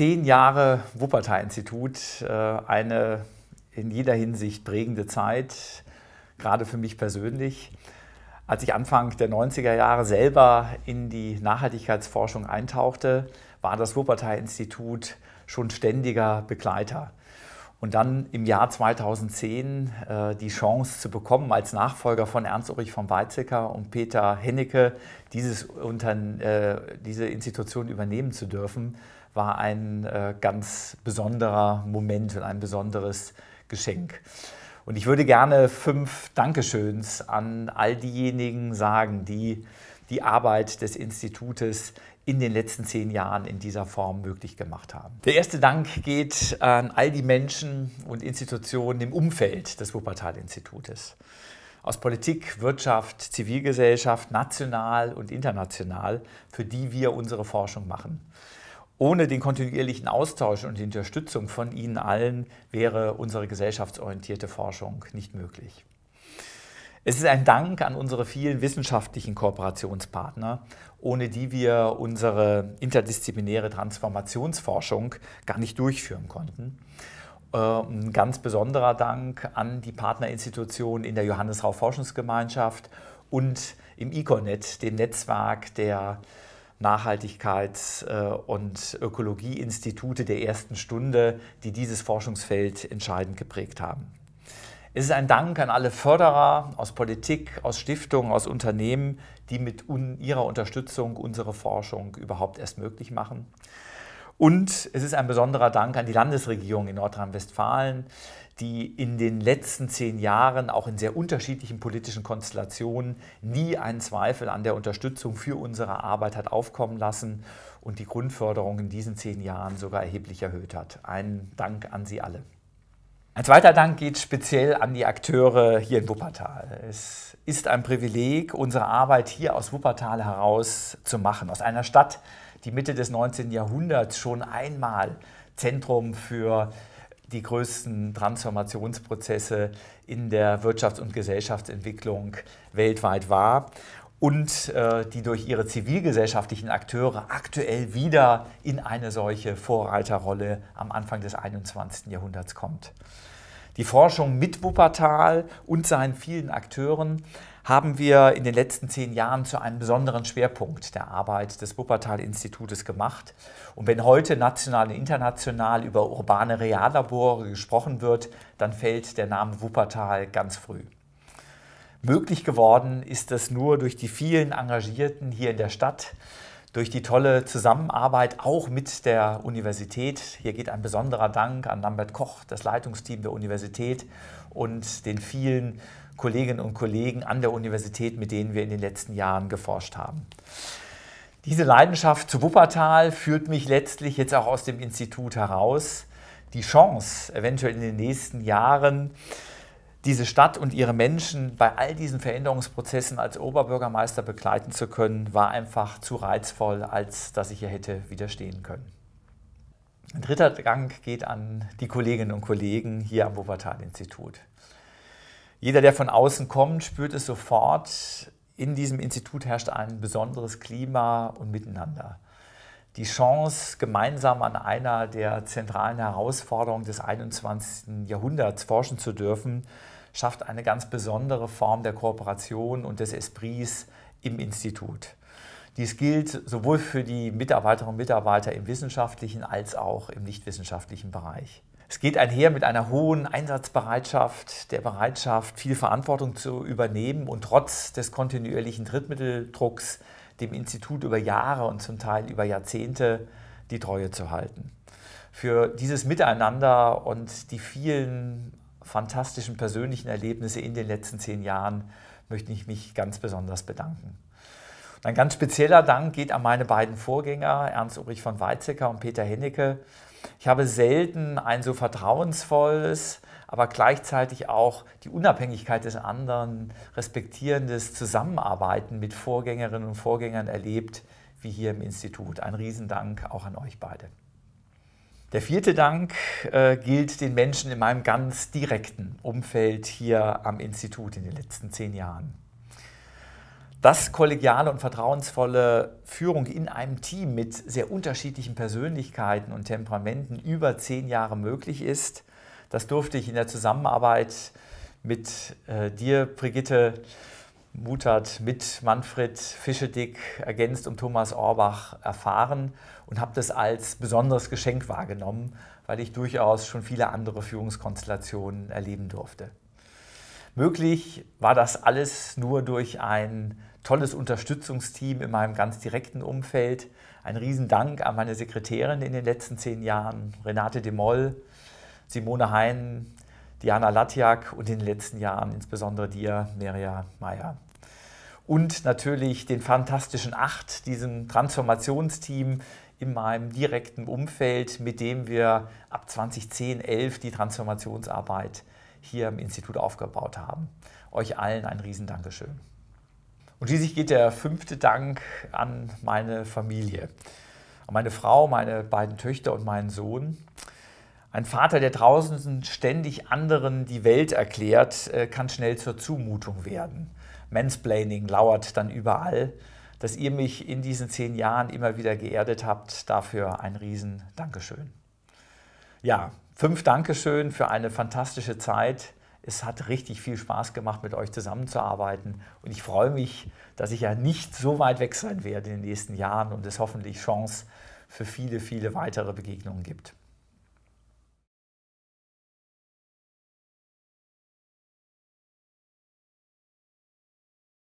zehn Jahre Wuppertal-Institut, äh, eine in jeder Hinsicht prägende Zeit, gerade für mich persönlich. Als ich Anfang der 90er Jahre selber in die Nachhaltigkeitsforschung eintauchte, war das Wuppertal-Institut schon ständiger Begleiter. Und dann im Jahr 2010 äh, die Chance zu bekommen, als Nachfolger von Ernst Ulrich von Weizsäcker und Peter Hennecke dieses Untern äh, diese Institution übernehmen zu dürfen, war ein äh, ganz besonderer Moment und ein besonderes Geschenk. Und ich würde gerne fünf Dankeschöns an all diejenigen sagen, die die Arbeit des Institutes in den letzten zehn Jahren in dieser Form möglich gemacht haben. Der erste Dank geht an all die Menschen und Institutionen im Umfeld des Wuppertal-Institutes. Aus Politik, Wirtschaft, Zivilgesellschaft, national und international, für die wir unsere Forschung machen. Ohne den kontinuierlichen Austausch und die Unterstützung von Ihnen allen wäre unsere gesellschaftsorientierte Forschung nicht möglich. Es ist ein Dank an unsere vielen wissenschaftlichen Kooperationspartner, ohne die wir unsere interdisziplinäre Transformationsforschung gar nicht durchführen konnten. Äh, ein ganz besonderer Dank an die Partnerinstitutionen in der Johannesrau Forschungsgemeinschaft und im Econet, dem Netzwerk der Nachhaltigkeits- äh, und Ökologieinstitute der ersten Stunde, die dieses Forschungsfeld entscheidend geprägt haben. Es ist ein Dank an alle Förderer aus Politik, aus Stiftungen, aus Unternehmen, die mit un ihrer Unterstützung unsere Forschung überhaupt erst möglich machen. Und es ist ein besonderer Dank an die Landesregierung in Nordrhein-Westfalen, die in den letzten zehn Jahren auch in sehr unterschiedlichen politischen Konstellationen nie einen Zweifel an der Unterstützung für unsere Arbeit hat aufkommen lassen und die Grundförderung in diesen zehn Jahren sogar erheblich erhöht hat. Ein Dank an Sie alle. Ein zweiter Dank geht speziell an die Akteure hier in Wuppertal. Es ist ein Privileg, unsere Arbeit hier aus Wuppertal heraus zu machen, aus einer Stadt, die Mitte des 19. Jahrhunderts schon einmal Zentrum für die größten Transformationsprozesse in der Wirtschafts- und Gesellschaftsentwicklung weltweit war und äh, die durch ihre zivilgesellschaftlichen Akteure aktuell wieder in eine solche Vorreiterrolle am Anfang des 21. Jahrhunderts kommt. Die Forschung mit Wuppertal und seinen vielen Akteuren haben wir in den letzten zehn Jahren zu einem besonderen Schwerpunkt der Arbeit des Wuppertal-Institutes gemacht. Und wenn heute national und international über urbane Reallabore gesprochen wird, dann fällt der Name Wuppertal ganz früh. Möglich geworden ist das nur durch die vielen Engagierten hier in der Stadt, durch die tolle Zusammenarbeit auch mit der Universität. Hier geht ein besonderer Dank an Lambert Koch, das Leitungsteam der Universität und den vielen Kolleginnen und Kollegen an der Universität, mit denen wir in den letzten Jahren geforscht haben. Diese Leidenschaft zu Wuppertal führt mich letztlich jetzt auch aus dem Institut heraus. Die Chance, eventuell in den nächsten Jahren diese Stadt und ihre Menschen bei all diesen Veränderungsprozessen als Oberbürgermeister begleiten zu können, war einfach zu reizvoll, als dass ich ihr hätte widerstehen können. Ein dritter Gang geht an die Kolleginnen und Kollegen hier am Wuppertal-Institut. Jeder, der von außen kommt, spürt es sofort. In diesem Institut herrscht ein besonderes Klima und Miteinander. Die Chance, gemeinsam an einer der zentralen Herausforderungen des 21. Jahrhunderts forschen zu dürfen, schafft eine ganz besondere Form der Kooperation und des Esprits im Institut. Dies gilt sowohl für die Mitarbeiterinnen und Mitarbeiter im wissenschaftlichen als auch im nichtwissenschaftlichen Bereich. Es geht einher mit einer hohen Einsatzbereitschaft, der Bereitschaft, viel Verantwortung zu übernehmen und trotz des kontinuierlichen Drittmitteldrucks dem Institut über Jahre und zum Teil über Jahrzehnte die Treue zu halten. Für dieses Miteinander und die vielen fantastischen persönlichen Erlebnisse in den letzten zehn Jahren möchte ich mich ganz besonders bedanken. Und ein ganz spezieller Dank geht an meine beiden Vorgänger, Ernst Ulrich von Weizsäcker und Peter Hennecke. Ich habe selten ein so vertrauensvolles, aber gleichzeitig auch die Unabhängigkeit des anderen respektierendes Zusammenarbeiten mit Vorgängerinnen und Vorgängern erlebt, wie hier im Institut. Ein Riesendank auch an euch beide. Der vierte Dank äh, gilt den Menschen in meinem ganz direkten Umfeld hier am Institut in den letzten zehn Jahren. Dass kollegiale und vertrauensvolle Führung in einem Team mit sehr unterschiedlichen Persönlichkeiten und Temperamenten über zehn Jahre möglich ist, das durfte ich in der Zusammenarbeit mit äh, dir, Brigitte, Mutat mit Manfred Fischedick ergänzt um Thomas Orbach erfahren und habe das als besonderes Geschenk wahrgenommen, weil ich durchaus schon viele andere Führungskonstellationen erleben durfte. Möglich war das alles nur durch ein tolles Unterstützungsteam in meinem ganz direkten Umfeld. Ein Riesendank an meine Sekretärin in den letzten zehn Jahren, Renate de Moll, Simone Hein, Diana Latiak und in den letzten Jahren insbesondere dir, Merja Meyer. Und natürlich den fantastischen Acht, diesem Transformationsteam in meinem direkten Umfeld, mit dem wir ab 2010, 11 die Transformationsarbeit hier im Institut aufgebaut haben. Euch allen ein Riesendankeschön. Und schließlich geht der fünfte Dank an meine Familie, an meine Frau, meine beiden Töchter und meinen Sohn. Ein Vater, der draußen ständig anderen die Welt erklärt, äh, kann schnell zur Zumutung werden. Mansplaining lauert dann überall. Dass ihr mich in diesen zehn Jahren immer wieder geerdet habt, dafür ein riesen Dankeschön. Ja, fünf Dankeschön für eine fantastische Zeit. Es hat richtig viel Spaß gemacht, mit euch zusammenzuarbeiten. Und ich freue mich, dass ich ja nicht so weit weg sein werde in den nächsten Jahren und es hoffentlich Chance für viele, viele weitere Begegnungen gibt.